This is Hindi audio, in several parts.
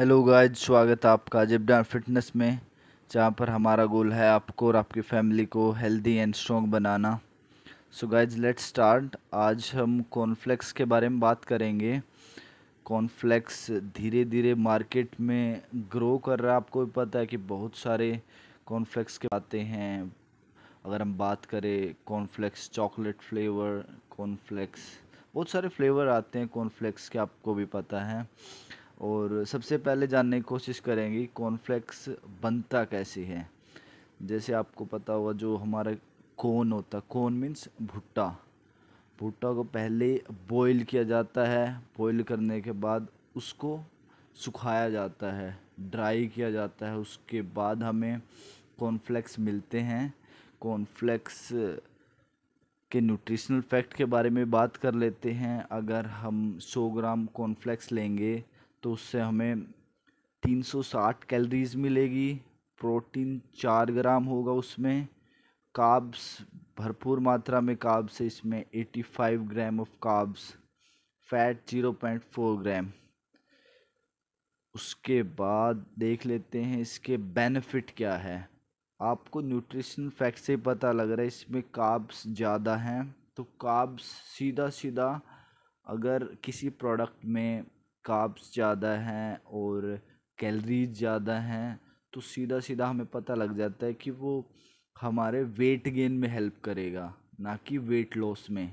हेलो गाइज स्वागत है आपका जिबडा फिटनेस में जहाँ पर हमारा गोल है आपको और आपकी फैमिली को हेल्दी एंड स्ट्रॉन्ग बनाना सो गाइज लेट्स स्टार्ट आज हम कॉर्नफ्लैक्स के बारे में बात करेंगे कॉर्नफ्लैक्स धीरे धीरे मार्केट में ग्रो कर रहा है आपको भी पता है कि बहुत सारे कॉर्नफ्लैक्स के आते हैं अगर हम बात करें कॉर्नफ्लैक्स चॉकलेट फ्लेवर कॉर्नफ्लैक्स बहुत सारे फ्लेवर आते हैं कॉर्नफ्लैक्स के आपको भी पता है और सबसे पहले जानने की कोशिश करेंगे कॉर्नफ्लेक्स बनता कैसे है जैसे आपको पता होगा जो हमारा कौन होता कौन मीन्स भुट्टा भुट्टा को पहले बॉईल किया जाता है बॉईल करने के बाद उसको सुखाया जाता है ड्राई किया जाता है उसके बाद हमें कॉर्नफ्लेक्स मिलते हैं कॉर्नफ्लेक्स के न्यूट्रिशनल फैक्ट के बारे में बात कर लेते हैं अगर हम 100 ग्राम कॉर्नफ्लेक्स लेंगे तो उससे हमें 360 कैलोरीज मिलेगी प्रोटीन चार ग्राम होगा उसमें काब्स भरपूर मात्रा में काब्स है इसमें 85 gram of carbs fat 0.4 gram उसके बाद देख लेते हैं इसके बेनिफिट क्या है आपको न्यूट्रिशन फैक्ट से पता लग रहा है इसमें काब्स ज़्यादा हैं तो काब्स सीधा सीधा अगर किसी प्रोडक्ट में काप्स ज़्यादा हैं और कैलरीज ज़्यादा हैं तो सीधा सीधा हमें पता लग जाता है कि वो हमारे वेट गेन में हेल्प करेगा ना कि वेट लॉस में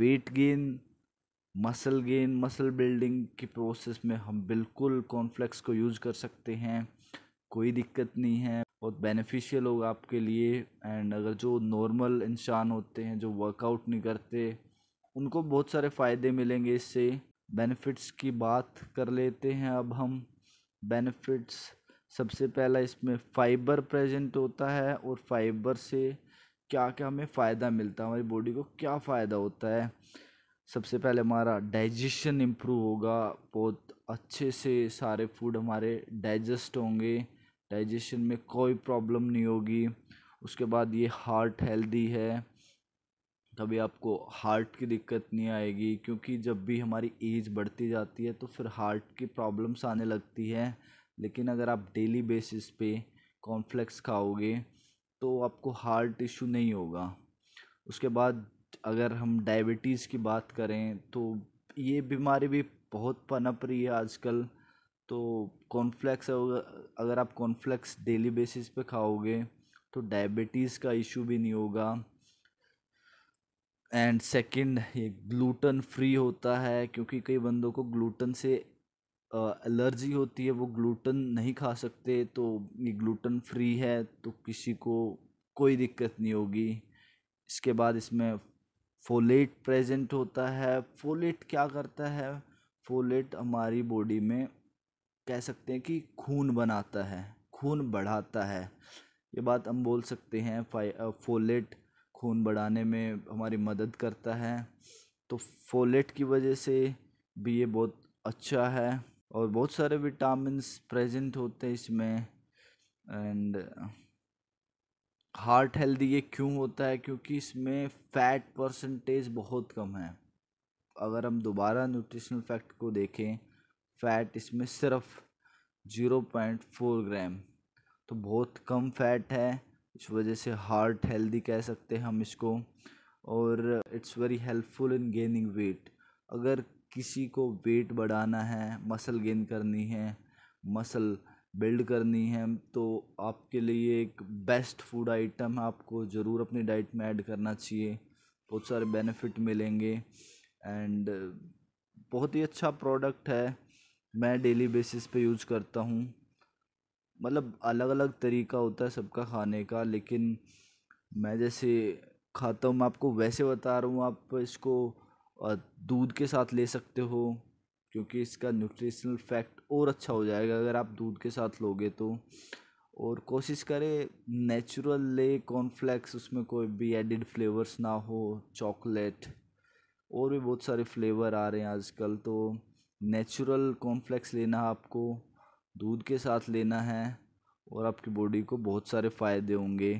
weight gain muscle gain muscle building की प्रोसेस में हम बिल्कुल कॉन्फ्लेक्स को यूज़ कर सकते हैं कोई दिक्कत नहीं है बहुत बेनिफिशियल होगा आपके लिए एंड अगर जो नॉर्मल इंसान होते हैं जो वर्कआउट नहीं करते उनको बहुत सारे फ़ायदे मिलेंगे इससे बेनिफिट्स की बात कर लेते हैं अब हम बेनिफिट्स सबसे पहला इसमें फाइबर प्रेजेंट होता है और फाइबर से क्या क्या हमें फ़ायदा मिलता है हमारी बॉडी को क्या फ़ायदा होता है सबसे पहले हमारा डाइजेशन इम्प्रूव होगा बहुत अच्छे से सारे फूड हमारे डाइजेस्ट होंगे डाइजेशन में कोई प्रॉब्लम नहीं होगी उसके बाद ये हार्ट हेल्दी है कभी आपको हार्ट की दिक्कत नहीं आएगी क्योंकि जब भी हमारी एज बढ़ती जाती है तो फिर हार्ट की प्रॉब्लम्स आने लगती है लेकिन अगर आप डेली बेसिस पे कॉम्प्लेक्स खाओगे तो आपको हार्ट इशू नहीं होगा उसके बाद अगर हम डायबिटीज़ की बात करें तो ये बीमारी भी बहुत पनप रही है आजकल तो कॉन्फ्लेक्स अगर आप कॉन्फ्लैक्स डेली बेसिस पे खाओगे तो डायबिटीज़ का इशू भी नहीं होगा एंड सेकंड ये ग्लूटन फ्री होता है क्योंकि कई बंदों को ग्लूटन से एलर्जी होती है वो ग्लूटन नहीं खा सकते तो ये ग्लूटन फ्री है तो किसी को कोई दिक्कत नहीं होगी इसके बाद इसमें फोलेट प्रेजेंट होता है फोलेट क्या करता है फोलेट हमारी बॉडी में कह सकते हैं कि खून बनाता है खून बढ़ाता है ये बात हम बोल सकते हैं फोलेट खून बढ़ाने में हमारी मदद करता है तो फोलेट की वजह से भी ये बहुत अच्छा है और बहुत सारे विटामिन प्रेजेंट होते हैं इसमें एंड हार्ट हेल्दी ये क्यों होता है क्योंकि इसमें फैट परसेंटेज बहुत कम है अगर हम दोबारा न्यूट्रिशनल फैक्ट को देखें फैट इसमें सिर्फ ज़ीरो पॉइंट फोर ग्राम तो बहुत कम फैट है इस वजह से हार्ट हेल्दी कह सकते हैं हम इसको और it's very helpful in gaining weight अगर किसी को वेट बढ़ाना है मसल गेन करनी है मसल बिल्ड करनी है तो आपके लिए एक बेस्ट फूड आइटम आपको ज़रूर अपनी डाइट में ऐड करना चाहिए बहुत सारे बेनिफिट मिलेंगे एंड बहुत ही अच्छा प्रोडक्ट है मैं डेली बेसिस पे यूज़ करता हूँ मतलब अलग अलग तरीका होता है सबका खाने का लेकिन मैं जैसे खाता हूँ मैं आपको वैसे बता रहा हूँ आप इसको दूध के साथ ले सकते हो क्योंकि इसका न्यूट्रिशनल फैक्ट और अच्छा हो जाएगा अगर आप दूध के साथ लोगे तो और कोशिश करें नेचुरल ले कॉर्नफ्लैक्स उसमें कोई भी एडिड फ्लेवर्स ना हो चॉकलेट और भी बहुत सारे फ्लेवर आ रहे हैं आजकल तो नेचुरल कॉर्नफ्लैक्स लेना आपको दूध के साथ लेना है और आपकी बॉडी को बहुत सारे फ़ायदे होंगे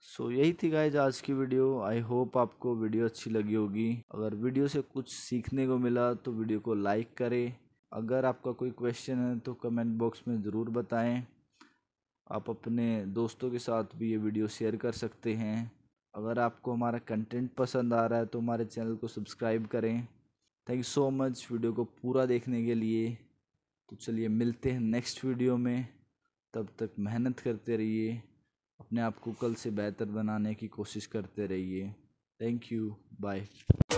सो so, यही थी गाइज आज की वीडियो आई होप आपको वीडियो अच्छी लगी होगी अगर वीडियो से कुछ सीखने को मिला तो वीडियो को लाइक करें अगर आपका कोई क्वेश्चन है तो कमेंट बॉक्स में ज़रूर बताएं आप अपने दोस्तों के साथ भी ये वीडियो शेयर कर सकते हैं अगर आपको हमारा कंटेंट पसंद आ रहा है तो हमारे चैनल को सब्सक्राइब करें thank you so much video को पूरा देखने के लिए तो चलिए मिलते हैं नेक्स्ट वीडियो में तब तक मेहनत करते रहिए अपने आप को कल से बेहतर बनाने की कोशिश करते रहिए थैंक यू बाय